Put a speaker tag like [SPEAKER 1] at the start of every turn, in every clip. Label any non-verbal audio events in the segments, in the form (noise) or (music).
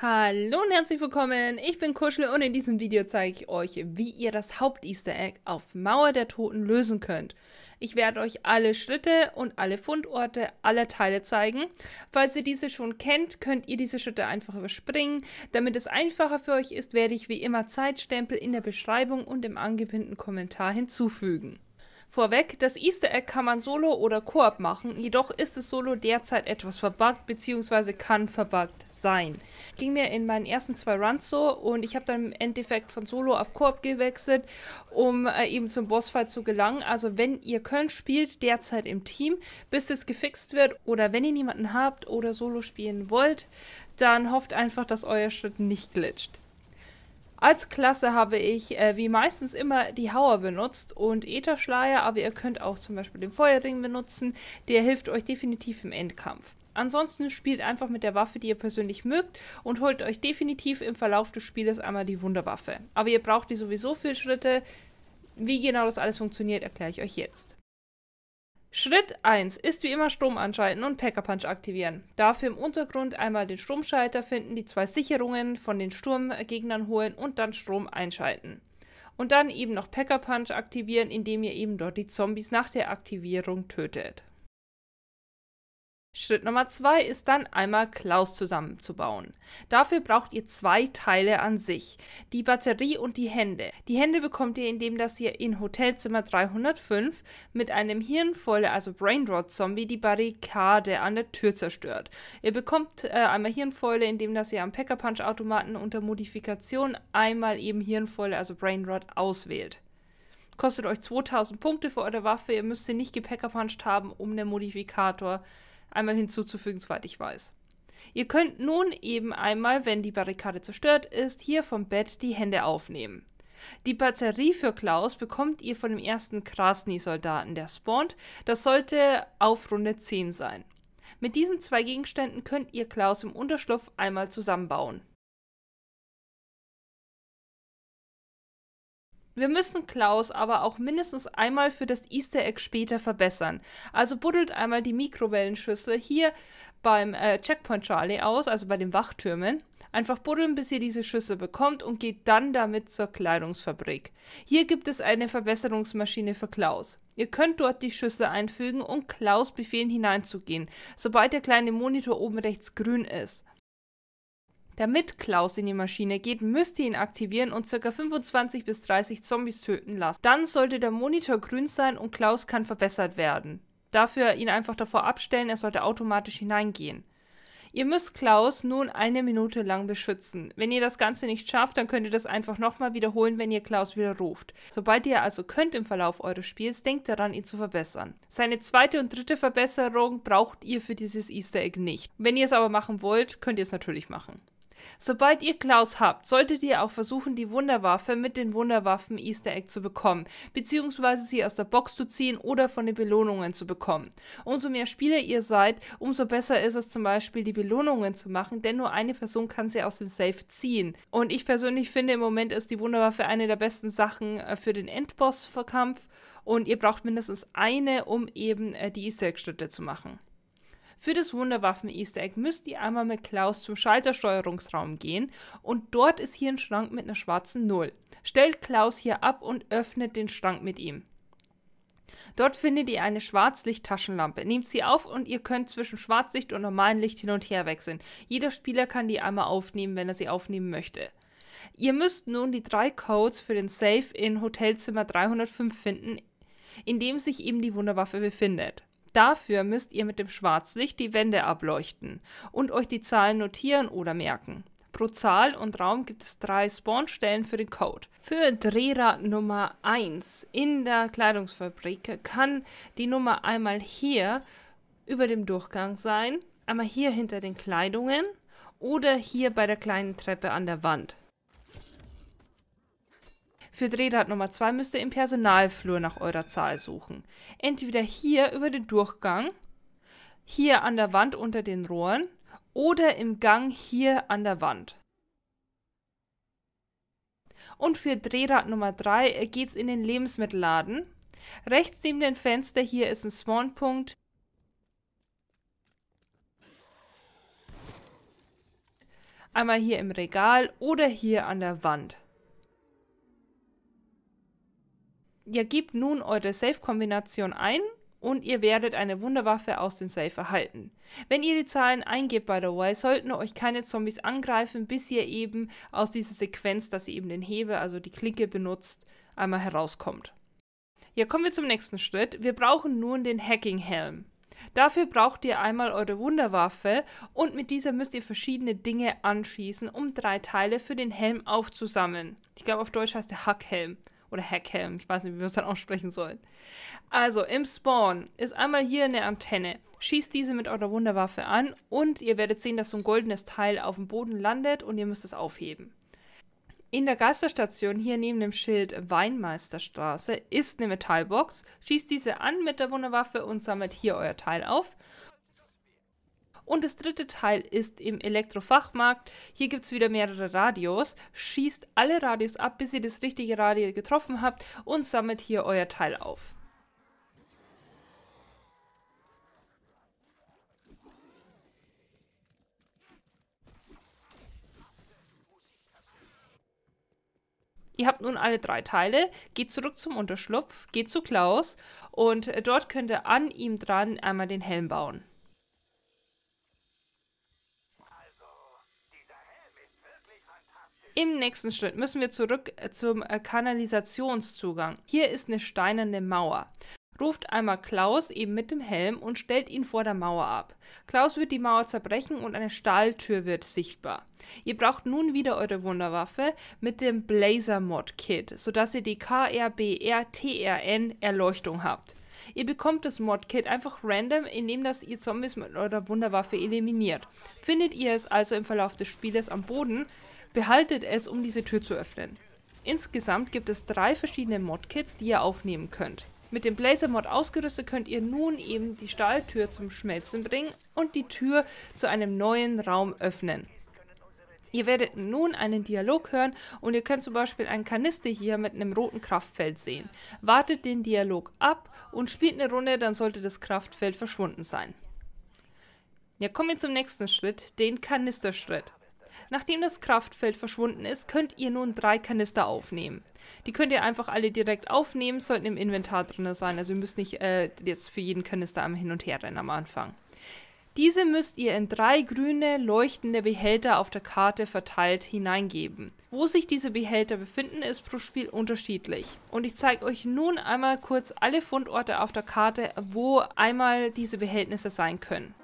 [SPEAKER 1] Hallo und herzlich willkommen, ich bin Kuschel und in diesem Video zeige ich euch, wie ihr das Haupt-Easter Egg auf Mauer der Toten lösen könnt. Ich werde euch alle Schritte und alle Fundorte aller Teile zeigen. Falls ihr diese schon kennt, könnt ihr diese Schritte einfach überspringen. Damit es einfacher für euch ist, werde ich wie immer Zeitstempel in der Beschreibung und im angepinnten Kommentar hinzufügen. Vorweg, das Easter Egg kann man solo oder Koop machen, jedoch ist es solo derzeit etwas verbuggt bzw. kann verbuggt sein. Ging mir in meinen ersten zwei Runs so und ich habe dann im Endeffekt von Solo auf Koop gewechselt, um äh, eben zum Bossfight zu gelangen. Also wenn ihr könnt, spielt derzeit im Team, bis es gefixt wird oder wenn ihr niemanden habt oder Solo spielen wollt, dann hofft einfach, dass euer Schritt nicht glitscht. Als Klasse habe ich äh, wie meistens immer die Hauer benutzt und Ätherschleier, aber ihr könnt auch zum Beispiel den Feuerring benutzen. Der hilft euch definitiv im Endkampf. Ansonsten spielt einfach mit der Waffe, die ihr persönlich mögt und holt euch definitiv im Verlauf des Spieles einmal die Wunderwaffe. Aber ihr braucht die sowieso für Schritte. Wie genau das alles funktioniert, erkläre ich euch jetzt. Schritt 1 ist wie immer Strom anschalten und Packer Punch aktivieren. Dafür im Untergrund einmal den Stromschalter finden, die zwei Sicherungen von den Sturmgegnern holen und dann Strom einschalten. Und dann eben noch Packer Punch aktivieren, indem ihr eben dort die Zombies nach der Aktivierung tötet. Schritt Nummer zwei ist dann einmal Klaus zusammenzubauen. Dafür braucht ihr zwei Teile an sich, die Batterie und die Hände. Die Hände bekommt ihr, indem dass ihr in Hotelzimmer 305 mit einem Hirnfäule, also Brainrot Zombie, die Barrikade an der Tür zerstört. Ihr bekommt äh, einmal Hirnfäule, indem dass ihr am Packer Punch Automaten unter Modifikation einmal eben Hirnfäule, also Brainrot, auswählt kostet euch 2000 Punkte für eure Waffe. Ihr müsst sie nicht gepackerpuncht haben, um den Modifikator zu einmal hinzuzufügen, soweit ich weiß. Ihr könnt nun eben einmal, wenn die Barrikade zerstört ist, hier vom Bett die Hände aufnehmen. Die Batterie für Klaus bekommt ihr von dem ersten Krasny-Soldaten, der spawnt. Das sollte auf Runde 10 sein. Mit diesen zwei Gegenständen könnt ihr Klaus im Unterschlupf einmal zusammenbauen. Wir müssen Klaus aber auch mindestens einmal für das Easter Egg später verbessern. Also buddelt einmal die Mikrowellenschüssel hier beim äh, Checkpoint Charlie aus, also bei den Wachtürmen. Einfach buddeln, bis ihr diese Schüssel bekommt und geht dann damit zur Kleidungsfabrik. Hier gibt es eine Verbesserungsmaschine für Klaus. Ihr könnt dort die Schüssel einfügen und Klaus befehlen hineinzugehen, sobald der kleine Monitor oben rechts grün ist. Damit Klaus in die Maschine geht, müsst ihr ihn aktivieren und ca. 25 bis 30 Zombies töten lassen. Dann sollte der Monitor grün sein und Klaus kann verbessert werden. Dafür ihn einfach davor abstellen, er sollte automatisch hineingehen. Ihr müsst Klaus nun eine Minute lang beschützen. Wenn ihr das Ganze nicht schafft, dann könnt ihr das einfach nochmal wiederholen, wenn ihr Klaus wieder ruft. Sobald ihr also könnt im Verlauf eures Spiels, denkt daran, ihn zu verbessern. Seine zweite und dritte Verbesserung braucht ihr für dieses Easter Egg nicht. Wenn ihr es aber machen wollt, könnt ihr es natürlich machen. Sobald ihr Klaus habt, solltet ihr auch versuchen, die Wunderwaffe mit den Wunderwaffen Easter Egg zu bekommen, beziehungsweise sie aus der Box zu ziehen oder von den Belohnungen zu bekommen. Umso mehr Spieler ihr seid, umso besser ist es zum Beispiel, die Belohnungen zu machen, denn nur eine Person kann sie aus dem Safe ziehen. Und ich persönlich finde, im Moment ist die Wunderwaffe eine der besten Sachen äh, für den Endboss-Kampf und ihr braucht mindestens eine, um eben äh, die Easter Egg-Schritte zu machen. Für das Wunderwaffen-Easter Egg müsst ihr einmal mit Klaus zum Schaltersteuerungsraum gehen und dort ist hier ein Schrank mit einer schwarzen Null. Stellt Klaus hier ab und öffnet den Schrank mit ihm. Dort findet ihr eine Schwarzlicht-Taschenlampe. Nehmt sie auf und ihr könnt zwischen Schwarzlicht und normalem Licht hin und her wechseln. Jeder Spieler kann die einmal aufnehmen, wenn er sie aufnehmen möchte. Ihr müsst nun die drei Codes für den Safe in Hotelzimmer 305 finden, in dem sich eben die Wunderwaffe befindet. Dafür müsst ihr mit dem Schwarzlicht die Wände ableuchten und euch die Zahlen notieren oder merken. Pro Zahl und Raum gibt es drei Spawnstellen für den Code. Für Drehrad Nummer 1 in der Kleidungsfabrik kann die Nummer einmal hier über dem Durchgang sein, einmal hier hinter den Kleidungen oder hier bei der kleinen Treppe an der Wand. Für Drehrad Nummer 2 müsst ihr im Personalflur nach eurer Zahl suchen. Entweder hier über den Durchgang, hier an der Wand unter den Rohren oder im Gang hier an der Wand. Und für Drehrad Nummer 3 äh, geht es in den Lebensmittelladen. Rechts neben dem Fenster hier ist ein Spawnpunkt. Einmal hier im Regal oder hier an der Wand. Ihr gebt nun eure Safe-Kombination ein und ihr werdet eine Wunderwaffe aus dem Safe erhalten. Wenn ihr die Zahlen eingebt, by the way, sollten euch keine Zombies angreifen, bis ihr eben aus dieser Sequenz, dass ihr eben den Hebel, also die Klinke benutzt, einmal herauskommt. Ja, kommen wir zum nächsten Schritt. Wir brauchen nun den Hacking Helm. Dafür braucht ihr einmal eure Wunderwaffe und mit dieser müsst ihr verschiedene Dinge anschießen, um drei Teile für den Helm aufzusammeln. Ich glaube auf Deutsch heißt der Hackhelm. Oder Hackham, ich weiß nicht, wie wir es dann aussprechen sollen. Also, im Spawn ist einmal hier eine Antenne. Schießt diese mit eurer Wunderwaffe an und ihr werdet sehen, dass so ein goldenes Teil auf dem Boden landet und ihr müsst es aufheben. In der Geisterstation hier neben dem Schild Weinmeisterstraße ist eine Metallbox. Schießt diese an mit der Wunderwaffe und sammelt hier euer Teil auf. Und das dritte Teil ist im Elektrofachmarkt. Hier gibt es wieder mehrere Radios. Schießt alle Radios ab, bis ihr das richtige Radio getroffen habt und sammelt hier euer Teil auf. Ihr habt nun alle drei Teile, geht zurück zum Unterschlupf, geht zu Klaus und dort könnt ihr an ihm dran einmal den Helm bauen. Im nächsten Schritt müssen wir zurück äh, zum äh, Kanalisationszugang. Hier ist eine steinerne Mauer. Ruft einmal Klaus eben mit dem Helm und stellt ihn vor der Mauer ab. Klaus wird die Mauer zerbrechen und eine Stahltür wird sichtbar. Ihr braucht nun wieder eure Wunderwaffe mit dem Blazer Mod Kit, sodass ihr die KRBRTRN Erleuchtung habt. Ihr bekommt das Mod-Kit einfach random, indem dass ihr Zombies mit eurer Wunderwaffe eliminiert. Findet ihr es also im Verlauf des Spieles am Boden, behaltet es, um diese Tür zu öffnen. Insgesamt gibt es drei verschiedene Mod-Kits, die ihr aufnehmen könnt. Mit dem Blazer-Mod ausgerüstet könnt ihr nun eben die Stahltür zum Schmelzen bringen und die Tür zu einem neuen Raum öffnen. Ihr werdet nun einen Dialog hören und ihr könnt zum Beispiel einen Kanister hier mit einem roten Kraftfeld sehen. Wartet den Dialog ab und spielt eine Runde, dann sollte das Kraftfeld verschwunden sein. Ja, kommen wir zum nächsten Schritt, den Kanisterschritt. Nachdem das Kraftfeld verschwunden ist, könnt ihr nun drei Kanister aufnehmen. Die könnt ihr einfach alle direkt aufnehmen, sollten im Inventar drin sein. Also ihr müsst nicht äh, jetzt für jeden Kanister am Hin und Her rennen am Anfang. Diese müsst ihr in drei grüne leuchtende Behälter auf der Karte verteilt hineingeben. Wo sich diese Behälter befinden, ist pro Spiel unterschiedlich. Und ich zeige euch nun einmal kurz alle Fundorte auf der Karte, wo einmal diese Behältnisse sein können.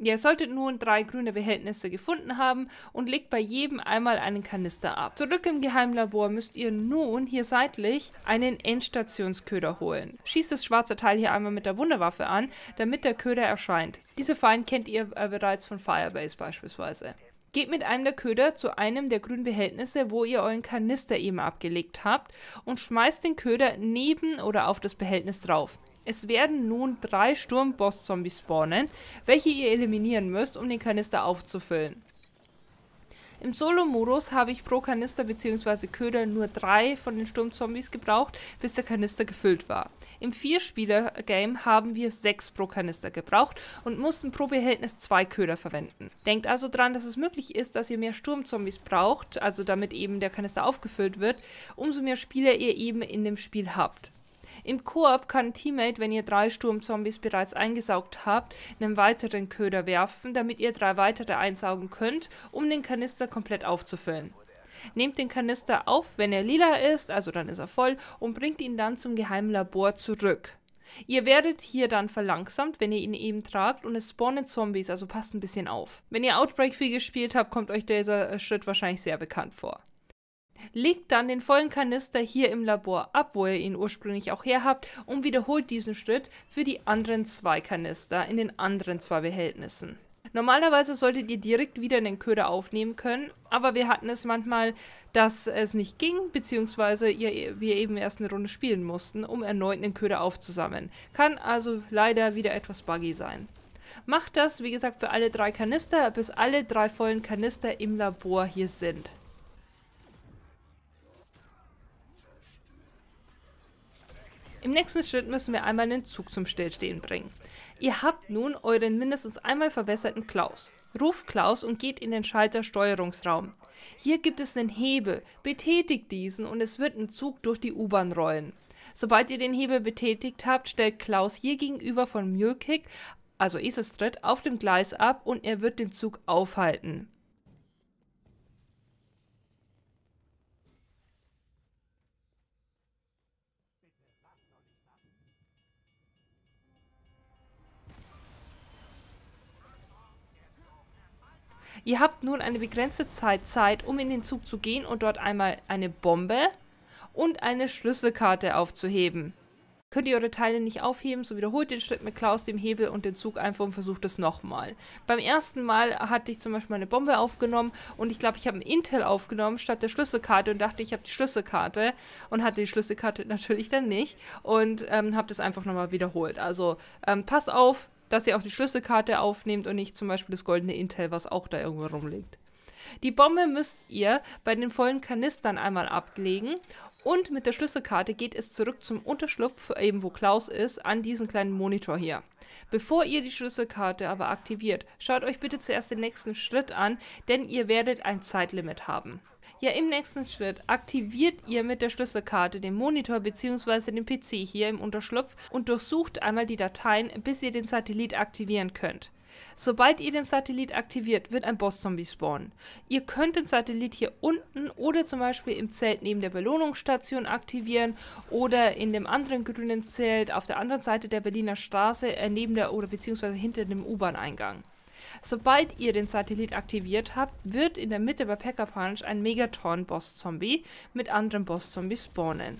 [SPEAKER 1] Ihr solltet nun drei grüne Behältnisse gefunden haben und legt bei jedem einmal einen Kanister ab. Zurück im Geheimlabor müsst ihr nun hier seitlich einen Endstationsköder holen. Schießt das schwarze Teil hier einmal mit der Wunderwaffe an, damit der Köder erscheint. Diese Feind kennt ihr äh, bereits von Firebase beispielsweise. Geht mit einem der Köder zu einem der grünen Behältnisse, wo ihr euren Kanister eben abgelegt habt und schmeißt den Köder neben oder auf das Behältnis drauf. Es werden nun drei Sturmboss-Zombies spawnen, welche ihr eliminieren müsst, um den Kanister aufzufüllen. Im Solo-Modus habe ich pro Kanister bzw. Köder nur drei von den Sturmzombies gebraucht, bis der Kanister gefüllt war. Im Vierspieler-Game haben wir sechs pro Kanister gebraucht und mussten pro Behältnis zwei Köder verwenden. Denkt also dran, dass es möglich ist, dass ihr mehr Sturmzombies braucht, also damit eben der Kanister aufgefüllt wird, umso mehr Spieler ihr eben in dem Spiel habt. Im Koop kann Teammate, wenn ihr drei Sturmzombies bereits eingesaugt habt, einen weiteren Köder werfen, damit ihr drei weitere einsaugen könnt, um den Kanister komplett aufzufüllen. Nehmt den Kanister auf, wenn er lila ist, also dann ist er voll, und bringt ihn dann zum geheimen Labor zurück. Ihr werdet hier dann verlangsamt, wenn ihr ihn eben tragt und es spawnen Zombies, also passt ein bisschen auf. Wenn ihr Outbreak viel gespielt habt, kommt euch dieser äh, Schritt wahrscheinlich sehr bekannt vor. Legt dann den vollen Kanister hier im Labor ab, wo ihr ihn ursprünglich auch her habt, und wiederholt diesen Schritt für die anderen zwei Kanister in den anderen zwei Behältnissen. Normalerweise solltet ihr direkt wieder in den Köder aufnehmen können, aber wir hatten es manchmal, dass es nicht ging, beziehungsweise ihr, wir eben erst eine Runde spielen mussten, um erneut den Köder aufzusammeln. Kann also leider wieder etwas buggy sein. Macht das, wie gesagt, für alle drei Kanister, bis alle drei vollen Kanister im Labor hier sind. Im nächsten Schritt müssen wir einmal den Zug zum Stillstehen bringen. Ihr habt nun euren mindestens einmal verbesserten Klaus. Ruft Klaus und geht in den Schalter Steuerungsraum. Hier gibt es einen Hebel, betätigt diesen und es wird ein Zug durch die U-Bahn rollen. Sobald ihr den Hebel betätigt habt, stellt Klaus hier gegenüber von Mulekick, also Eselstritt, auf dem Gleis ab und er wird den Zug aufhalten. Ihr habt nun eine begrenzte Zeit Zeit, um in den Zug zu gehen und dort einmal eine Bombe und eine Schlüsselkarte aufzuheben. Könnt ihr eure Teile nicht aufheben, so wiederholt den Schritt mit Klaus, dem Hebel und den Zug einfach und versucht es nochmal. Beim ersten Mal hatte ich zum Beispiel eine Bombe aufgenommen und ich glaube, ich habe ein Intel aufgenommen statt der Schlüsselkarte und dachte, ich habe die Schlüsselkarte und hatte die Schlüsselkarte (laughs) natürlich dann nicht und ähm, habe das einfach nochmal wiederholt. Also ähm, passt auf, dass ihr auch die Schlüsselkarte aufnehmt und nicht zum Beispiel das goldene Intel, was auch da irgendwo rumliegt. Die Bombe müsst ihr bei den vollen Kanistern einmal ablegen und mit der Schlüsselkarte geht es zurück zum Unterschlupf, eben wo Klaus ist, an diesen kleinen Monitor hier. Bevor ihr die Schlüsselkarte aber aktiviert, schaut euch bitte zuerst den nächsten Schritt an, denn ihr werdet ein Zeitlimit haben. Ja, im nächsten Schritt aktiviert ihr mit der Schlüsselkarte den Monitor bzw. den PC hier im Unterschlupf und durchsucht einmal die Dateien, bis ihr den Satellit aktivieren könnt. Sobald ihr den Satellit aktiviert, wird ein Boss-Zombie spawnen. Ihr könnt den Satellit hier unten oder zum Beispiel im Zelt neben der Belohnungsstation aktivieren oder in dem anderen grünen Zelt auf der anderen Seite der Berliner Straße äh, neben der oder beziehungsweise hinter dem U-Bahn-Eingang. Sobald ihr den Satellit aktiviert habt, wird in der Mitte bei Packer Punch ein Megatron-Boss-Zombie mit anderen Boss-Zombies spawnen.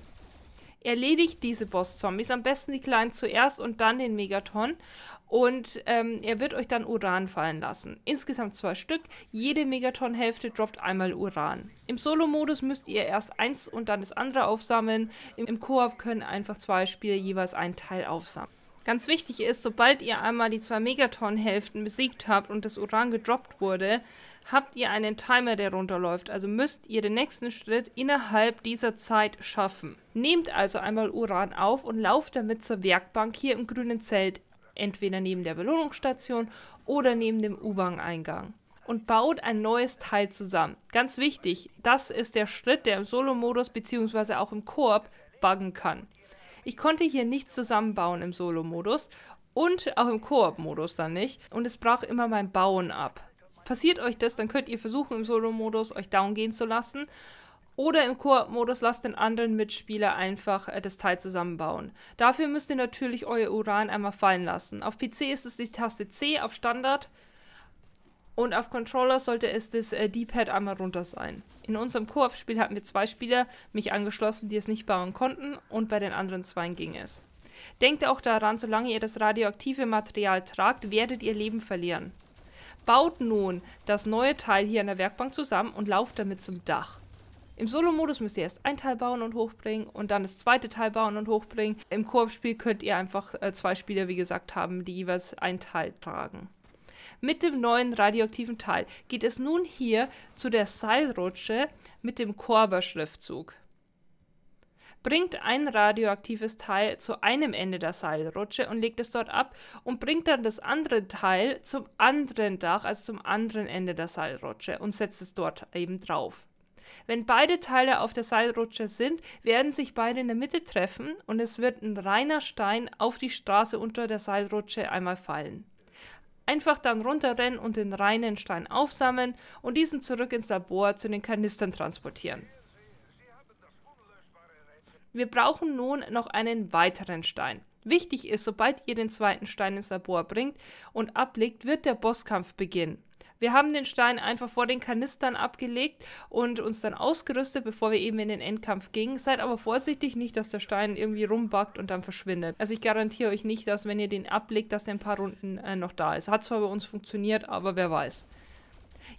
[SPEAKER 1] Erledigt diese Boss-Zombies, am besten die kleinen zuerst und dann den Megaton und ähm, er wird euch dann Uran fallen lassen. Insgesamt zwei Stück, jede Megaton-Hälfte droppt einmal Uran. Im Solo-Modus müsst ihr erst eins und dann das andere aufsammeln, im Koop können einfach zwei Spieler jeweils einen Teil aufsammeln. Ganz wichtig ist, sobald ihr einmal die zwei Megaton-Hälften besiegt habt und das Uran gedroppt wurde, habt ihr einen Timer, der runterläuft. Also müsst ihr den nächsten Schritt innerhalb dieser Zeit schaffen. Nehmt also einmal Uran auf und lauft damit zur Werkbank hier im grünen Zelt, entweder neben der Belohnungsstation oder neben dem U-Bahn-Eingang und baut ein neues Teil zusammen. Ganz wichtig, das ist der Schritt, der im Solo-Modus bzw. auch im Koop buggen kann. Ich konnte hier nichts zusammenbauen im Solo-Modus und auch im Koop-Modus dann nicht. Und es brach immer mein Bauen ab. Passiert euch das, dann könnt ihr versuchen, im Solo-Modus euch down gehen zu lassen. Oder im Koop-Modus lasst den anderen Mitspieler einfach äh, das Teil zusammenbauen. Dafür müsst ihr natürlich euer Uran einmal fallen lassen. Auf PC ist es die Taste C, auf Standard und auf Controller sollte es das äh, D-Pad einmal runter sein. In unserem Koop-Spiel hatten wir zwei Spieler, mich angeschlossen, die es nicht bauen konnten und bei den anderen zwei ging es. Denkt auch daran, solange ihr das radioaktive Material tragt, werdet ihr Leben verlieren. Baut nun das neue Teil hier an der Werkbank zusammen und lauft damit zum Dach. Im Solo-Modus müsst ihr erst ein Teil bauen und hochbringen und dann das zweite Teil bauen und hochbringen. Im Koop-Spiel könnt ihr einfach äh, zwei Spieler, wie gesagt, haben, die jeweils ein Teil tragen. Mit dem neuen radioaktiven Teil geht es nun hier zu der Seilrutsche mit dem Korber-Schriftzug. Bringt ein radioaktives Teil zu einem Ende der Seilrutsche und legt es dort ab und bringt dann das andere Teil zum anderen Dach, also zum anderen Ende der Seilrutsche und setzt es dort eben drauf. Wenn beide Teile auf der Seilrutsche sind, werden sich beide in der Mitte treffen und es wird ein reiner Stein auf die Straße unter der Seilrutsche einmal fallen. Einfach dann runterrennen und den reinen Stein aufsammeln und diesen zurück ins Labor zu den Kanistern transportieren. Wir brauchen nun noch einen weiteren Stein. Wichtig ist, sobald ihr den zweiten Stein ins Labor bringt und ablegt, wird der Bosskampf beginnen. Wir haben den Stein einfach vor den Kanistern abgelegt und uns dann ausgerüstet, bevor wir eben in den Endkampf gingen. Seid aber vorsichtig, nicht, dass der Stein irgendwie rumbackt und dann verschwindet. Also ich garantiere euch nicht, dass wenn ihr den ablegt, dass er ein paar Runden äh, noch da ist. Hat zwar bei uns funktioniert, aber wer weiß.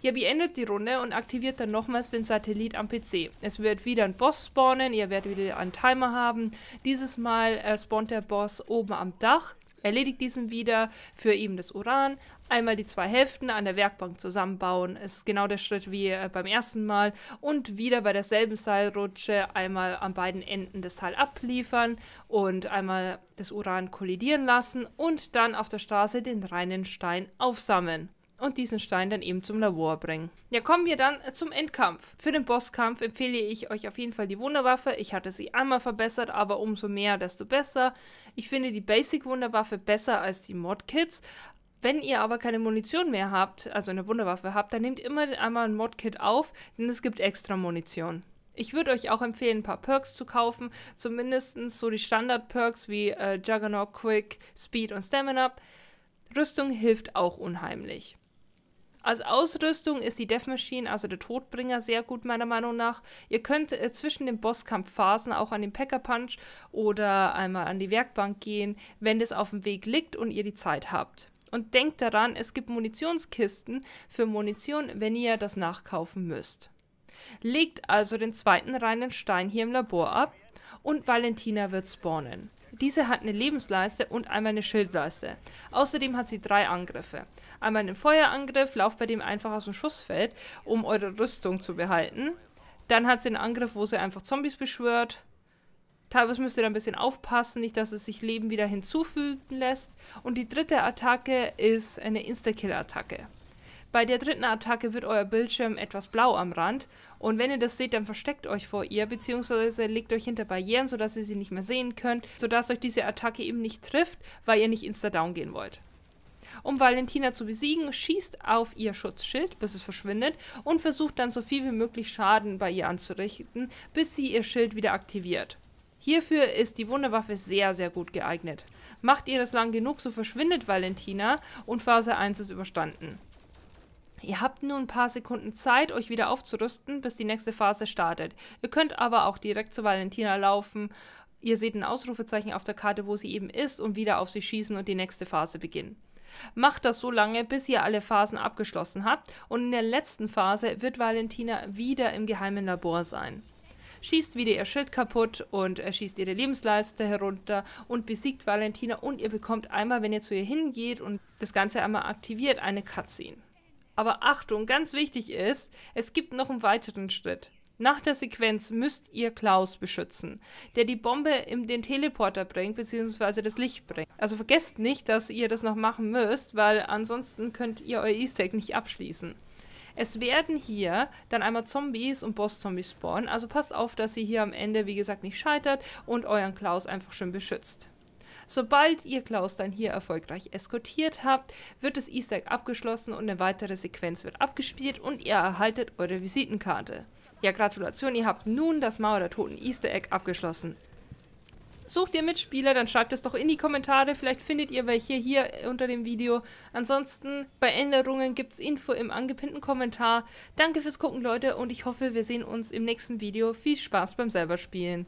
[SPEAKER 1] Ihr beendet die Runde und aktiviert dann nochmals den Satellit am PC. Es wird wieder ein Boss spawnen, ihr werdet wieder einen Timer haben. Dieses Mal äh, spawnt der Boss oben am Dach erledigt diesen wieder für eben das Uran. Einmal die zwei Hälften an der Werkbank zusammenbauen. ist genau der Schritt wie äh, beim ersten Mal. Und wieder bei derselben Seilrutsche einmal an beiden Enden das Teil abliefern und einmal das Uran kollidieren lassen und dann auf der Straße den reinen Stein aufsammeln und diesen Stein dann eben zum Labor bringen. Ja, kommen wir dann äh, zum Endkampf. Für den Bosskampf empfehle ich euch auf jeden Fall die Wunderwaffe. Ich hatte sie einmal verbessert, aber umso mehr, desto besser. Ich finde die Basic-Wunderwaffe besser als die Mod-Kits, wenn ihr aber keine Munition mehr habt, also eine Wunderwaffe habt, dann nehmt immer einmal ein Modkit auf, denn es gibt extra Munition. Ich würde euch auch empfehlen, ein paar Perks zu kaufen, zumindest so die Standard-Perks wie äh, Juggernaut, Quick, Speed und Stamina. Rüstung hilft auch unheimlich. Als Ausrüstung ist die Death Machine, also der Todbringer, sehr gut meiner Meinung nach. Ihr könnt äh, zwischen den Bosskampfphasen auch an den Packer Punch oder einmal an die Werkbank gehen, wenn das auf dem Weg liegt und ihr die Zeit habt. Und denkt daran, es gibt Munitionskisten für Munition, wenn ihr das nachkaufen müsst. Legt also den zweiten reinen Stein hier im Labor ab und Valentina wird spawnen. Diese hat eine Lebensleiste und einmal eine Schildleiste. Außerdem hat sie drei Angriffe. Einmal einen Feuerangriff, lauft bei dem einfach aus dem Schussfeld, um eure Rüstung zu behalten. Dann hat sie einen Angriff, wo sie einfach Zombies beschwört. Teilweise müsst ihr da ein bisschen aufpassen, nicht, dass es sich Leben wieder hinzufügen lässt. Und die dritte Attacke ist eine Instakill-Attacke. Bei der dritten Attacke wird euer Bildschirm etwas blau am Rand und wenn ihr das seht, dann versteckt euch vor ihr bzw. legt euch hinter Barrieren, sodass ihr sie nicht mehr sehen könnt, sodass euch diese Attacke eben nicht trifft, weil ihr nicht insta-down gehen wollt. Um Valentina zu besiegen, schießt auf ihr Schutzschild, bis es verschwindet und versucht dann so viel wie möglich Schaden bei ihr anzurichten, bis sie ihr Schild wieder aktiviert. Hierfür ist die Wunderwaffe sehr, sehr gut geeignet. Macht ihr das lang genug, so verschwindet Valentina und Phase 1 ist überstanden. Ihr habt nur ein paar Sekunden Zeit, euch wieder aufzurüsten, bis die nächste Phase startet. Ihr könnt aber auch direkt zu Valentina laufen. Ihr seht ein Ausrufezeichen auf der Karte, wo sie eben ist, und wieder auf sie schießen und die nächste Phase beginnen. Macht das so lange, bis ihr alle Phasen abgeschlossen habt und in der letzten Phase wird Valentina wieder im geheimen Labor sein. Schießt wieder ihr Schild kaputt und äh, schießt ihre Lebensleiste herunter und besiegt Valentina und ihr bekommt einmal, wenn ihr zu ihr hingeht und das Ganze einmal aktiviert, eine Cutscene. Aber Achtung, ganz wichtig ist, es gibt noch einen weiteren Schritt. Nach der Sequenz müsst ihr Klaus beschützen, der die Bombe in den Teleporter bringt, beziehungsweise das Licht bringt. Also vergesst nicht, dass ihr das noch machen müsst, weil ansonsten könnt ihr euer Easter Egg nicht abschließen. Es werden hier dann einmal Zombies und Boss-Zombies spawnen, also passt auf, dass ihr hier am Ende, wie gesagt, nicht scheitert und euren Klaus einfach schön beschützt. Sobald ihr Klaus dann hier erfolgreich eskortiert habt, wird das Easter Egg abgeschlossen und eine weitere Sequenz wird abgespielt und ihr erhaltet eure Visitenkarte. Ja, Gratulation, ihr habt nun das Mauer der Toten Easter Egg abgeschlossen. Sucht ihr Mitspieler, dann schreibt es doch in die Kommentare. Vielleicht findet ihr welche hier unter dem Video. Ansonsten bei Änderungen gibt es Info im angepinnten Kommentar. Danke fürs Gucken, Leute, und ich hoffe, wir sehen uns im nächsten Video. Viel Spaß beim selber spielen.